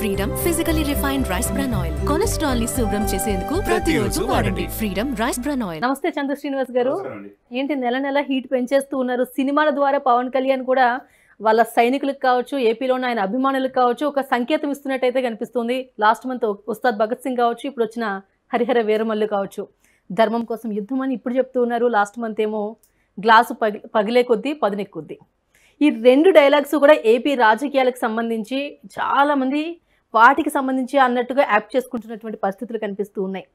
freedom physically refined rice bran oil cholesterol ని శుభ్రం చేసేందుకు ప్రతిరోజు వాడండి ఫ్రీడమ్ రైస్ బ్రాన్ ఆయిల్ నమస్తే చంద్ర శ్రీనివాస్ గారు ఏంటి నెల నెల హీట్ పెంచేస్తూ ఉన్నారు సినిమాల ద్వారా పవన్ కళ్యాణ్ కూడా వాళ్ళ సైనికులకు కావచ్చు ఏపీలో ఉన్న ఆయన అభిమానులకు కావచ్చు ఒక సంకేతం ఇస్తున్నట్టయితే కనిపిస్తుంది లాస్ట్ మంత్ ఉస్తాద్ భగత్ సింగ్ కావచ్చు ఇప్పుడు వచ్చిన హరిహర వీరమల్లు కావచ్చు ధర్మం కోసం యుద్ధం అని ఇప్పుడు చెప్తూ ఉన్నారు లాస్ట్ మంత్ ఏమో గ్లాసు పగి పగిలే కొద్దీ పదునెక్కుద్ది ఈ రెండు డైలాగ్స్ కూడా ఏపీ రాజకీయాలకు సంబంధించి చాలామంది వాటికి సంబంధించి అన్నట్టుగా యాప్ చేసుకుంటున్నటువంటి పరిస్థితులు కనిపిస్తూ ఉన్నాయి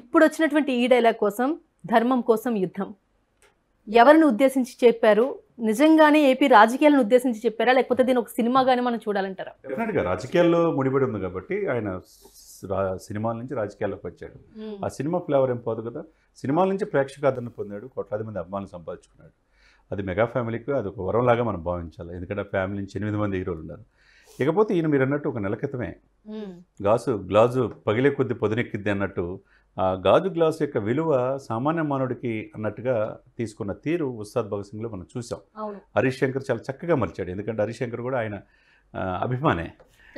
ఇప్పుడు వచ్చినటువంటి ఈ డైలాగ్ కోసం ధర్మం కోసం యుద్ధం ఎవరిని ఉద్దేశించి చెప్పారు నిజంగానే ఏపీ రాజకీయాలను ఉద్దేశించి చెప్పారా లేకపోతే దీని ఒక సినిమాగానే మనం చూడాలంటారా డెఫినెట్గా రాజకీయాల్లో ముడిపడి ఉంది కాబట్టి ఆయన సినిమాల నుంచి రాజకీయాల్లోకి వచ్చాడు ఆ సినిమా ఫ్లేవర్ ఏం పోదు కదా సినిమాల నుంచి ప్రేక్షకాదరణ ఆదరణ పొందాడు కోట్లాది మంది అభిమానులు సంపాదించుకున్నాడు అది మెగా ఫ్యామిలీకి అది ఒక వరంలాగా మనం భావించాలి ఎందుకంటే ఫ్యామిలీ నుంచి ఎనిమిది మంది హీరోలు ఉన్నారు ఇకపోతే ఈయన మీరు అన్నట్టు ఒక నెల క్రితమే గాజు గ్లాజు పగిలే కొద్ది పొదినెక్కిద్ది అన్నట్టు ఆ గాజు గ్లాసు యొక్క విలువ సామాన్య మానవుడికి అన్నట్టుగా తీసుకున్న తీరు ఉస్తాద్ భగత్ సింగ్లో మనం చూసాం హరీష్ శంకర్ చాలా చక్కగా మలిచాడు ఎందుకంటే హరీష్ శంకర్ కూడా ఆయన అభిమానే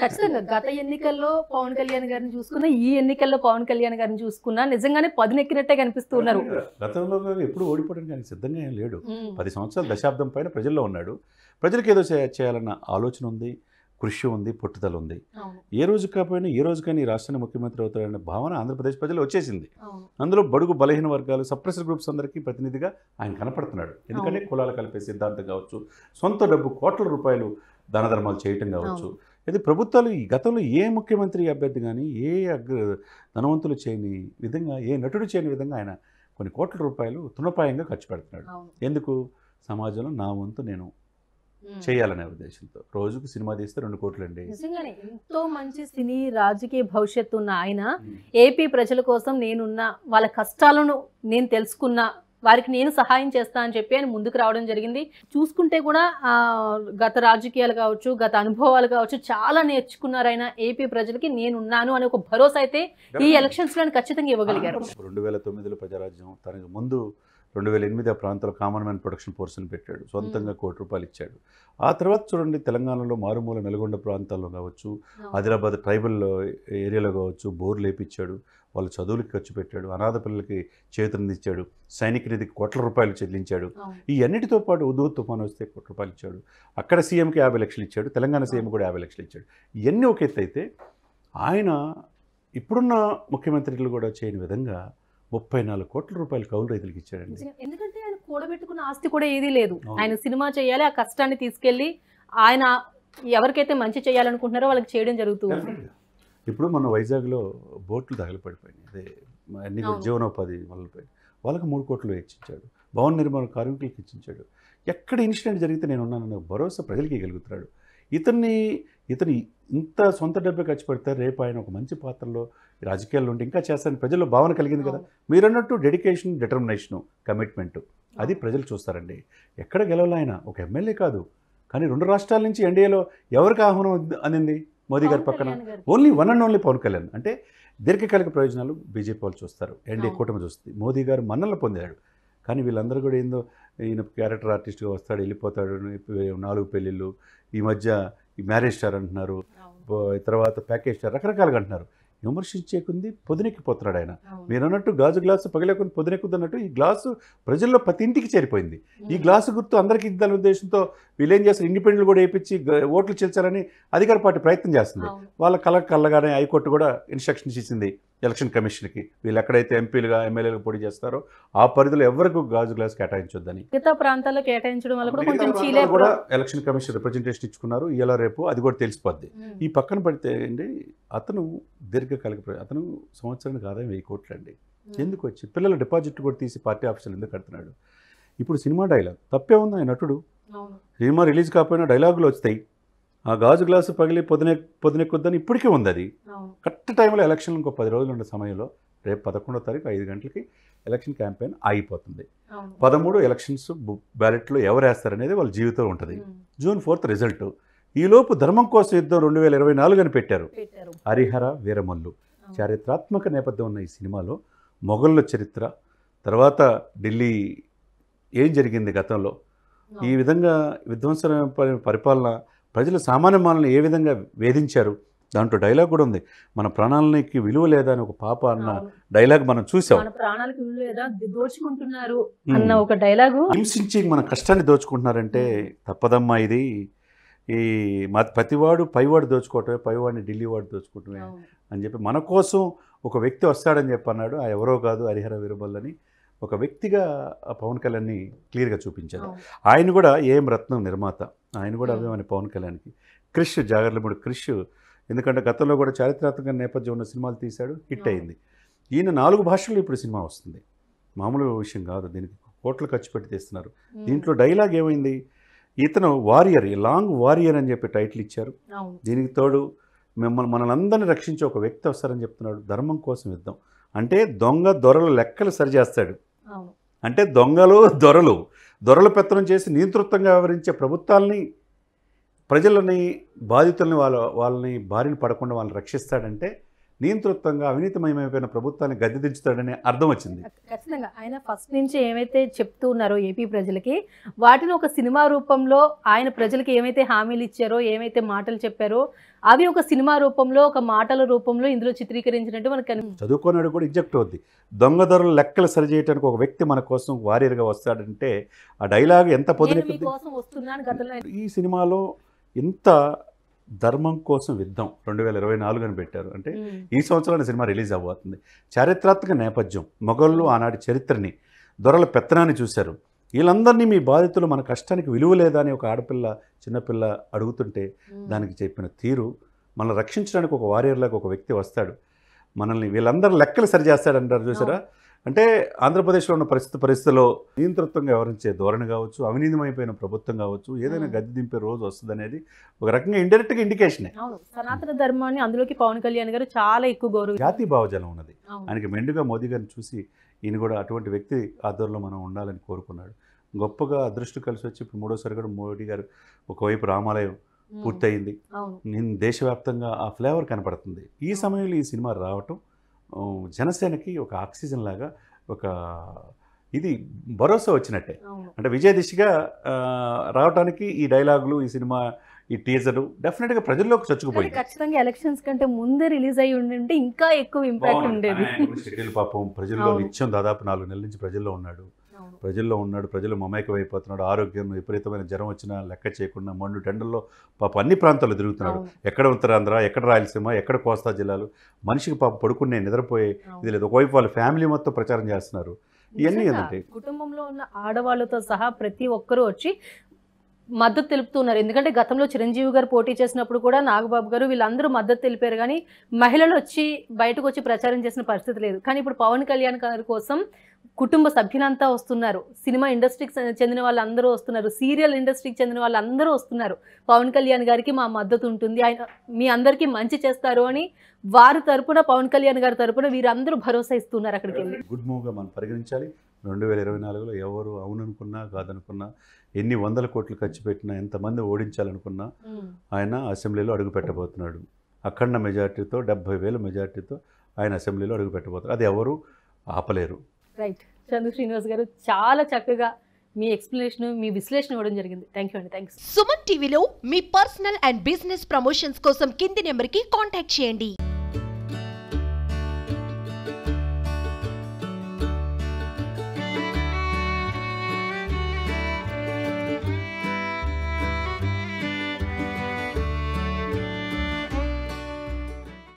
ఖచ్చితంగా గత ఎన్నికల్లో పవన్ కళ్యాణ్ గారిని చూసుకున్నా ఈ ఎన్నికల్లో పవన్ కళ్యాణ్ గారిని చూసుకున్నా నిజంగానే పదునెక్కినట్టే కనిపిస్తున్నారు గతంలో ఎప్పుడు ఓడిపోవడానికి సిద్ధంగా ఏం లేడు పది సంవత్సరాల దశాబ్దం పైన ప్రజల్లో ఉన్నాడు ప్రజలకు ఏదో చేయాలన్న ఆలోచన ఉంది కృషి ఉంది పుట్టుదల ఉంది ఏ రోజు కాకపోయినా ఏ రోజుకైనా ఈ రాష్ట్రాన్ని ముఖ్యమంత్రి అవుతారనే భావన ఆంధ్రప్రదేశ్ ప్రజలు వచ్చేసింది అందులో బడుగు బలహీన వర్గాలు సప్రెసర్ గ్రూప్స్ అందరికీ ప్రతినిధిగా ఆయన కనపడుతున్నాడు ఎందుకంటే కులాలు కలిపే సిద్ధాంతం కావచ్చు సొంత డబ్బు కోట్ల రూపాయలు ధనధర్మాలు చేయటం కావచ్చు ఇది ప్రభుత్వాలు ఈ గతంలో ఏ ముఖ్యమంత్రి అభ్యర్థి కానీ ఏ అగ్ర ధనవంతులు చేయని విధంగా ఏ నటుడు చేయని విధంగా ఆయన కొన్ని కోట్ల రూపాయలు తృణపాయంగా ఖర్చు పెడుతున్నాడు ఎందుకు సమాజంలో నా వంతు నేను చేయాలనే ఉద్దేశంతో రోజుకు సినిమా తీస్తే రెండు కోట్లండి ఎంతో మంచి సినీ రాజకీయ భవిష్యత్తు ఉన్న ఆయన ఏపీ ప్రజల కోసం నేనున్నా వాళ్ళ కష్టాలను నేను తెలుసుకున్నా వారికి నేను సహాయం చేస్తా అని చెప్పి ఆయన ముందుకు రావడం జరిగింది చూసుకుంటే కూడా గత రాజకీయాలు కావచ్చు గత అనుభవాలు కావచ్చు చాలా నేర్చుకున్నారు ఆయన ఏపీ ప్రజలకి నేనున్నాను అనే ఒక భరోసా అయితే ఈ ఎలక్షన్స్ లో ఖచ్చితంగా ఇవ్వగలిగారు రెండు వేల తొమ్మిదిలో ప్రజారాజ్యం తనకు ముందు రెండు వేల ఎనిమిది ఆ ప్రాంతంలో కామన్ మ్యాన్ ప్రొడక్షన్ ఫోర్స్ని పెట్టాడు సొంతంగా కోటి రూపాయలు ఇచ్చాడు ఆ తర్వాత చూడండి తెలంగాణలో మారుమూల నల్గొండ ప్రాంతాల్లో కావచ్చు ఆదిలాబాద్ ట్రైబల్ ఏరియాలో కావచ్చు బోర్లు లేపించాడు వాళ్ళ చదువులకి ఖర్చు పెట్టాడు అనాథ పిల్లలకి ఇచ్చాడు సైనిక నిధికి కోట్ల రూపాయలు చెల్లించాడు ఈ అన్నిటితో పాటు ఉదూ తుఫాను వస్తే కోట్ల రూపాయలు ఇచ్చాడు అక్కడ సీఎంకి యాభై లక్షలు ఇచ్చాడు తెలంగాణ సీఎం కూడా యాభై లక్షలు ఇచ్చాడు ఇవన్నీ ఒక ఎత్తు అయితే ఆయన ఇప్పుడున్న ముఖ్యమంత్రులు కూడా చేయని విధంగా ముప్పై నాలుగు కోట్ల రూపాయలు కౌలు రైతులకు ఇచ్చాడండి ఎందుకంటే ఆయన కూడబెట్టుకున్న ఆస్తి కూడా ఏదీ లేదు ఆయన సినిమా చేయాలి ఆ కష్టాన్ని తీసుకెళ్ళి ఆయన ఎవరికైతే మంచి చేయాలనుకుంటున్నారో వాళ్ళకి చేయడం జరుగుతుంది ఇప్పుడు మన వైజాగ్లో బోట్లు తగిలిపడిపోయినాయి అదే అన్ని జీవనోపాధి మొదలుపోయి వాళ్ళకి మూడు కోట్లు ఇచ్చించాడు భవన నిర్మాణ కార్మికులకు ఇచ్చించాడు ఎక్కడ ఇన్సిడెంట్ జరిగితే నేను ఉన్నానన్న భరోసా ప్రజలకి ఇవ్వగలుగుతున్నాడు ఇతన్ని ఇతని ఇంత సొంత డబ్బే ఖర్చు పెడితే రేపు ఆయన ఒక మంచి పాత్రలో రాజకీయాల్లో ఉంటే ఇంకా చేస్తారని ప్రజల్లో భావన కలిగింది కదా అన్నట్టు డెడికేషన్ డిటర్మినేషను కమిట్మెంటు అది ప్రజలు చూస్తారండి ఎక్కడ గెలవలో ఆయన ఒక ఎమ్మెల్యే కాదు కానీ రెండు రాష్ట్రాల నుంచి ఎన్డీఏలో ఎవరికి ఆహ్వానం అందింది మోదీ గారి పక్కన only one and only Pawan Kalyan అంటే దీర్ఘకాలిక ప్రయోజనాలు బీజేపీ వాళ్ళు చూస్తారు ఎన్డీఏ కూటమి చూస్తుంది మోదీ గారు మన్నలు పొందాడు కానీ వీళ్ళందరూ కూడా ఏందో ఈయన క్యారెక్టర్ ఆర్టిస్ట్గా వస్తాడు వెళ్ళిపోతాడు నాలుగు పెళ్ళిళ్ళు ఈ మధ్య ఈ మ్యారేజ్ స్టార్ అంటున్నారు తర్వాత ప్యాకేజ్ స్టార్ రకరకాలుగా అంటున్నారు విమర్శించేకుంది పొదునెక్కిపోతున్నాడు ఆయన మీరు అన్నట్టు గాజు గ్లాసు పగిలేకుంది అన్నట్టు ఈ గ్లాసు ప్రజల్లో ప్రతి ఇంటికి చేరిపోయింది ఈ గ్లాసు గుర్తు అందరికీ ఇద్దాని ఉద్దేశంతో వీళ్ళేం చేస్తారు ఇండిపెండెంట్ కూడా వేయించి ఓట్లు చేర్చాలని అధికార పార్టీ ప్రయత్నం చేస్తుంది వాళ్ళ కళ్ళ కళ్ళగానే హైకోర్టు కూడా ఇన్స్ట్రక్షన్స్ ఇచ్చింది ఎలక్షన్ కమిషన్కి వీళ్ళు ఎక్కడైతే ఎంపీలుగా ఎమ్మెల్యేలుగా పోటీ చేస్తారో ఆ పరిధిలో ఎవరికి గాజు గ్లాస్ కేటాయించొద్దని మిగతా ప్రాంతాల్లో కేటాయించడం వల్ల కూడా ఎలక్షన్ కమిషన్ రిప్రజెంటేషన్ ఇచ్చుకున్నారు ఇలా రేపు అది కూడా తెలిసిపోద్ది ఈ పక్కన పడితే అండి అతను దీర్ఘకాలిక అతను సంవత్సరానికి ఆదాయం వెయ్యి కోట్లు అండి ఎందుకు వచ్చి పిల్లల డిపాజిట్ కూడా తీసి పార్టీ ఆఫీసులు ఎందుకు కడుతున్నాడు ఇప్పుడు సినిమా డైలాగ్ తప్పే ఉంది నటుడు సినిమా రిలీజ్ కాకపోయినా డైలాగులు వస్తాయి ఆ గాజు గ్లాసు పగిలి పొద్దునే పొద్దునెక్కొద్దని ఇప్పటికీ ఉంది అది కరెక్ట్ టైంలో ఎలక్షన్ ఇంకో పది రోజులు ఉండే సమయంలో రేపు పదకొండో తారీఖు ఐదు గంటలకి ఎలక్షన్ క్యాంపెయిన్ ఆగిపోతుంది పదమూడు ఎలక్షన్స్ బ్యాలెట్లో ఎవరు వేస్తారనేది వాళ్ళ జీవితం ఉంటుంది జూన్ ఫోర్త్ రిజల్ట్ ఈలోపు ధర్మం కోసం యుద్ధం రెండు వేల ఇరవై నాలుగు అని పెట్టారు హరిహర వీరమల్లు చారిత్రాత్మక నేపథ్యం ఉన్న ఈ సినిమాలో మొఘళ్ళ చరిత్ర తర్వాత ఢిల్లీ ఏం జరిగింది గతంలో ఈ విధంగా విధ్వంసర పరిపాలన ప్రజలు సామాన్య మాలను ఏ విధంగా వేధించారు దాంట్లో డైలాగ్ కూడా ఉంది మన ప్రాణాలకి విలువ లేదా అని ఒక పాప అన్న డైలాగ్ మనం చూసాం మన విలువ లేదా దోచుకుంటున్నారు అన్న ఒక డైలాగ్ హింసించి మన కష్టాన్ని దోచుకుంటున్నారంటే తప్పదమ్మా ఇది ఈ మా ప్రతివాడు పైవాడు దోచుకోవటమే పైవాడిని ఢిల్లీ వాడు దోచుకోవటమే అని చెప్పి మన కోసం ఒక వ్యక్తి వస్తాడని చెప్పి అన్నాడు ఆ ఎవరో కాదు హరిహర వీరబల్లని ఒక వ్యక్తిగా పవన్ కళ్యాణ్ని క్లియర్గా చూపించారు ఆయన కూడా ఏం రత్నం నిర్మాత ఆయన కూడా అదే అని పవన్ కళ్యాణ్కి క్రిష్ జాగర్లముడు క్రిష్ ఎందుకంటే గతంలో కూడా చారిత్రాత్మక నేపథ్యం ఉన్న సినిమాలు తీశాడు హిట్ అయింది ఈయన నాలుగు భాషల్లో ఇప్పుడు సినిమా వస్తుంది మామూలు విషయం కాదు దీనికి కోట్లు ఖర్చు పెట్టి తీస్తున్నారు దీంట్లో డైలాగ్ ఏమైంది ఇతను వారియర్ లాంగ్ వారియర్ అని చెప్పి టైటిల్ ఇచ్చారు దీనికి తోడు మిమ్మల్ని మనల్ని అందరినీ రక్షించే ఒక వ్యక్తి వస్తారని చెప్తున్నాడు ధర్మం కోసం యుద్ధం అంటే దొంగ దొరలు లెక్కలు సరిచేస్తాడు అంటే దొంగలు దొరలు దొరలు పెత్తనం చేసి నియంతృత్వంగా వ్యవహరించే ప్రభుత్వాలని ప్రజలని బాధితుల్ని వాళ్ళ వాళ్ళని బారిన పడకుండా వాళ్ళని రక్షిస్తాడంటే నియంతృత్వంగా అవినీతిమయమైపోయిన ప్రభుత్వాన్ని గద్దె దించుతాడనే అర్థం వచ్చింది ఖచ్చితంగా ఆయన ఫస్ట్ నుంచి ఏమైతే చెప్తూ ఉన్నారో ఏపీ ప్రజలకి వాటిని ఒక సినిమా రూపంలో ఆయన ప్రజలకి ఏమైతే హామీలు ఇచ్చారో ఏమైతే మాటలు చెప్పారో అవి ఒక సినిమా రూపంలో ఒక మాటల రూపంలో ఇందులో చిత్రీకరించినట్టు మనకు చదువుకున్నాడు కూడా ఇజెక్ట్ అవుద్ది దొంగ ధరలు లెక్కలు చేయడానికి ఒక వ్యక్తి మన కోసం వారియర్గా వస్తాడంటే ఆ డైలాగ్ ఎంత పొందిన ఈ సినిమాలో ఇంత ధర్మం కోసం యుద్ధం రెండు వేల ఇరవై నాలుగు అని పెట్టారు అంటే ఈ సంవత్సరం సినిమా రిలీజ్ అవ్వబోతుంది చారిత్రాత్మక నేపథ్యం మొఘళ్ళు ఆనాటి చరిత్రని దొరల పెత్తనాన్ని చూశారు వీళ్ళందరినీ మీ బాధితులు మన కష్టానికి విలువ లేదా అని ఒక ఆడపిల్ల చిన్నపిల్ల అడుగుతుంటే దానికి చెప్పిన తీరు మనల్ని రక్షించడానికి ఒక వారియర్లాగా ఒక వ్యక్తి వస్తాడు మనల్ని వీళ్ళందరూ లెక్కలు సరిచేస్తాడంటారు చూసారా అంటే ఆంధ్రప్రదేశ్లో ఉన్న పరిస్థితి పరిస్థితుల్లో నియంతృత్వంగా వ్యవహరించే ధోరణి కావచ్చు అవినీతమైపోయిన ప్రభుత్వం కావచ్చు ఏదైనా గద్దె దింపే రోజు వస్తుంది అనేది ఒక రకంగా ఇండైరెక్ట్గా ఇండికేషన్ సనాతన ధర్మాన్ని అందులోకి పవన్ కళ్యాణ్ గారు చాలా ఎక్కువ గౌరవం జాతి భావజాలం ఉన్నది ఆయనకి మెండుగా మోదీ గారిని చూసి ఈయన కూడా అటువంటి వ్యక్తి ఆధ్వర్యంలో మనం ఉండాలని కోరుకున్నాడు గొప్పగా అదృష్టం కలిసి వచ్చి ఇప్పుడు మూడోసారి కూడా మోడీ గారు ఒకవైపు రామాలయం పూర్తయింది నేను దేశవ్యాప్తంగా ఆ ఫ్లేవర్ కనపడుతుంది ఈ సమయంలో ఈ సినిమా రావటం జనసేనకి ఒక ఆక్సిజన్ లాగా ఒక ఇది భరోసా వచ్చినట్టే అంటే విజయ దిశగా రావటానికి ఈ డైలాగులు ఈ సినిమా ఈ టీజర్ డెఫినెట్ గా ప్రజల్లోకి చచ్చుకుపోయింది ఖచ్చితంగా ఎలక్షన్స్ కంటే ముందే రిలీజ్ అయ్యి ఉంటే ఇంకా ఎక్కువ ఇంపాక్ట్ ఉండేది పాపం ప్రజల్లో నిత్యం దాదాపు నాలుగు నెలల నుంచి ప్రజల్లో ఉన్నాడు ప్రజల్లో ఉన్నాడు ప్రజలు అయిపోతున్నాడు ఆరోగ్యం విపరీతమైన జ్వరం వచ్చినా లెక్క చేయకుండా మండు టెండల్లో పాప అన్ని ప్రాంతాల్లో తిరుగుతున్నాడు ఎక్కడ ఉత్తరాంధ్ర ఎక్కడ రాయలసీమ ఎక్కడ కోస్తా జిల్లాలు మనిషికి పాప పడుకునే నిద్రపోయే ఇది లేదు ఒకవైపు వాళ్ళ ఫ్యామిలీ మొత్తం ప్రచారం చేస్తున్నారు ఇవన్నీ కుటుంబంలో ఉన్న ఆడవాళ్ళతో సహా ప్రతి ఒక్కరూ వచ్చి మద్దతు తెలుపుతున్నారు ఎందుకంటే గతంలో చిరంజీవి గారు పోటీ చేసినప్పుడు కూడా నాగబాబు గారు వీళ్ళందరూ మద్దతు తెలిపారు కానీ మహిళలు వచ్చి బయటకు వచ్చి ప్రచారం చేసిన పరిస్థితి లేదు కానీ ఇప్పుడు పవన్ కళ్యాణ్ గారి కోసం కుటుంబ సభ్యులంతా వస్తున్నారు సినిమా ఇండస్ట్రీకి చెందిన వాళ్ళందరూ వస్తున్నారు సీరియల్ ఇండస్ట్రీకి చెందిన వాళ్ళందరూ వస్తున్నారు పవన్ కళ్యాణ్ గారికి మా మద్దతు ఉంటుంది ఆయన మీ అందరికీ మంచి చేస్తారు అని వారి తరపున పవన్ కళ్యాణ్ గారి తరపున వీరందరూ భరోసా ఇస్తున్నారు అక్కడికి వెళ్ళి గుడ్ మూవ్గా మనం పరిగణించాలి రెండు వేల ఇరవై నాలుగులో ఎవరు అవుననుకున్నా కాదనుకున్నా ఎన్ని వందల కోట్లు ఖర్చు పెట్టినా ఎంతమంది ఓడించాలనుకున్నా ఆయన అసెంబ్లీలో అడుగు పెట్టబోతున్నాడు అఖండ మెజార్టీతో డెబ్బై వేల మెజార్టీతో ఆయన అసెంబ్లీలో అడుగు పెట్టబోతున్నారు అది ఎవరు ఆపలేరు రైట్ చంద్ర శ్రీనివాస్ గారు చాలా చక్కగా మీ ఎక్స్ప్లెనేషన్ మీ విశ్లేషణ ఇవ్వడం జరిగింది థ్యాంక్ యూ అండి థ్యాంక్స్ సుమన్ టీవీలో మీ పర్సనల్ అండ్ బిజినెస్ ప్రమోషన్స్ కోసం కింది నెంబర్కి కాంటాక్ట్ చేయండి